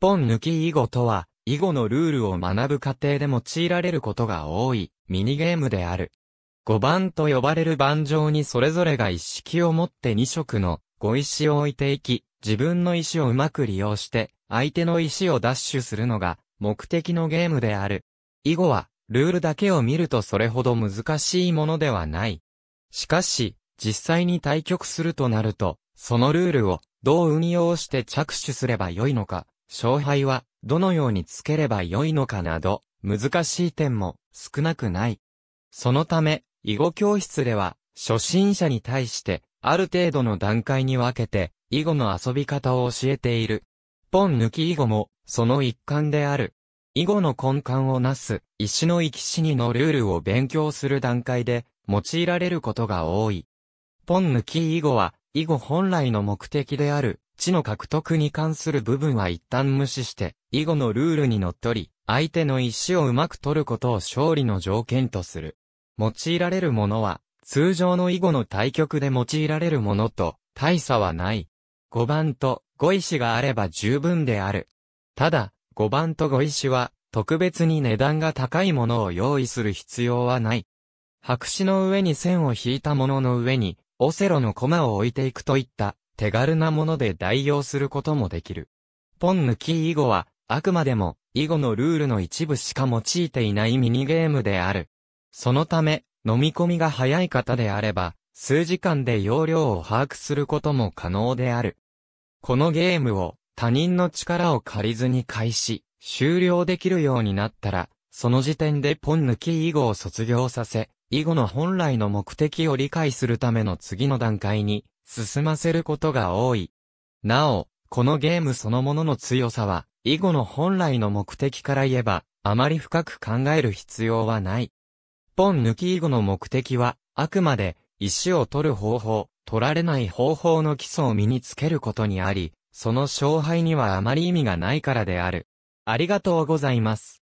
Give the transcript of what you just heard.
本抜き囲碁とは、囲碁のルールを学ぶ過程で用いられることが多い、ミニゲームである。5番と呼ばれる盤上にそれぞれが一式を持って2色の5石を置いていき、自分の石をうまく利用して、相手の石を奪取するのが目的のゲームである。囲碁は、ルールだけを見るとそれほど難しいものではない。しかし、実際に対局するとなると、そのルールをどう運用して着手すればよいのか、勝敗はどのようにつければよいのかなど、難しい点も少なくない。そのため、囲碁教室では、初心者に対して、ある程度の段階に分けて、囲碁の遊び方を教えている。ポン抜き囲碁も、その一環である。囲碁の根幹をなす、石の生き死にのルールを勉強する段階で、用いられることが多い。ポン抜き囲碁は、囲碁本来の目的である、地の獲得に関する部分は一旦無視して、囲碁のルールにのっとり、相手の石をうまく取ることを勝利の条件とする。用いられるものは、通常の囲碁の対局で用いられるものと、大差はない。5番と5石があれば十分である。ただ、5番と5石は、特別に値段が高いものを用意する必要はない。白紙の上に線を引いたものの上に、オセロの駒を置いていくといった手軽なもので代用することもできる。ポン抜き囲碁は、あくまでも、囲碁のルールの一部しか用いていないミニゲームである。そのため、飲み込みが早い方であれば、数時間で容量を把握することも可能である。このゲームを他人の力を借りずに開始、終了できるようになったら、その時点でポン抜き囲碁を卒業させ、囲碁の本来の目的を理解するための次の段階に進ませることが多い。なお、このゲームそのものの強さは、以後の本来の目的から言えば、あまり深く考える必要はない。ポン抜き以後の目的は、あくまで、石を取る方法、取られない方法の基礎を身につけることにあり、その勝敗にはあまり意味がないからである。ありがとうございます。